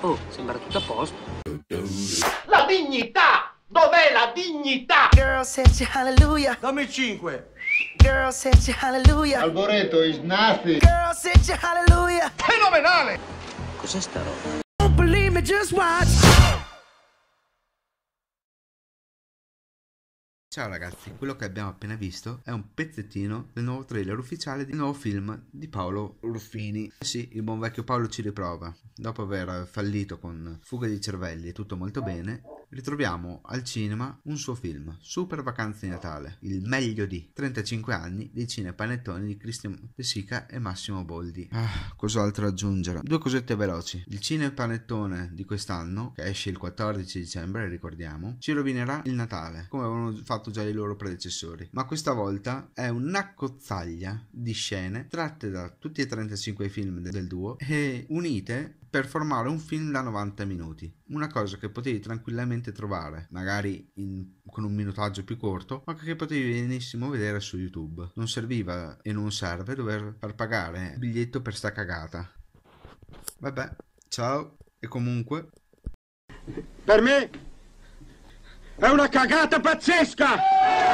Oh, sembra tutto a posto. La dignità! Dov'è la dignità? Girl said hallelujah. Dammi 5. Girl said hallelujah. Alboreto is nothing. Girl said hallelujah. Fenomenale! Cos'è sta roba? Don't believe me, just watch. Ciao ragazzi, quello che abbiamo appena visto è un pezzettino del nuovo trailer ufficiale del nuovo film di Paolo Ruffini. Eh sì, il buon vecchio Paolo ci riprova. Dopo aver fallito con Fuga di cervelli e tutto molto bene, ritroviamo al cinema un suo film, Super Vacanze di Natale, il meglio di 35 anni dei panettoni di Cristian De Sica e Massimo Boldi. Ah, cos'altro aggiungere? Due cosette veloci. Il panettone di quest'anno, che esce il 14 dicembre, ricordiamo, ci rovinerà il Natale, come avevano fatto già i loro predecessori. Ma questa volta è una cozzaglia di scene tratte da tutti e 35 i film del duo e unite per formare un film da 90 minuti. Una cosa che potevi tranquillamente facilmente trovare, magari in, con un minutaggio più corto, ma che potevi benissimo vedere su YouTube. Non serviva e non serve dover far pagare il biglietto per sta cagata. Vabbè, ciao e comunque... Per me è una cagata pazzesca!